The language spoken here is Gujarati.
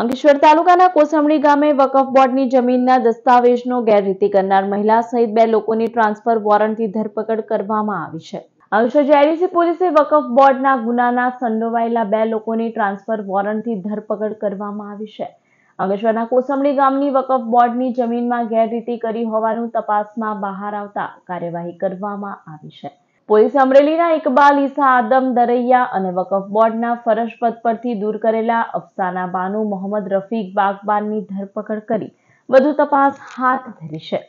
અંકલેશ્વર તાલુકાના કોસમણી ગામે વકફ બોર્ડની જમીનના દસ્તાવેજનો ગેરરીતિ કરનાર મહિલા સહિત બે લોકોની ટ્રાન્સફર વોરંટથી ધરપકડ કરવામાં આવી છે અંકલેશ્વર જેડીસી પોલીસે વકફ બોર્ડના ગુનાના સંડોવાયેલા બે લોકોની ટ્રાન્સફર વોરંટની ધરપકડ કરવામાં આવી છે અંકલેશ્વરના કોસમણી ગામની વકફ બોર્ડની જમીનમાં ગેરરીતિ કરી હોવાનું તપાસમાં બહાર આવતા કાર્યવાહી કરવામાં આવી છે પોલીસ અમરેલીના ઇકબાલ ઈસા આદમ દરૈયા અને વકફ બોર્ડના ફરજ પદ પરથી દૂર કરેલા અફસાના બાનુ મોહમ્મદ રફીક બાગબાનની ધરપકડ કરી વધુ તપાસ હાથ ધરી છે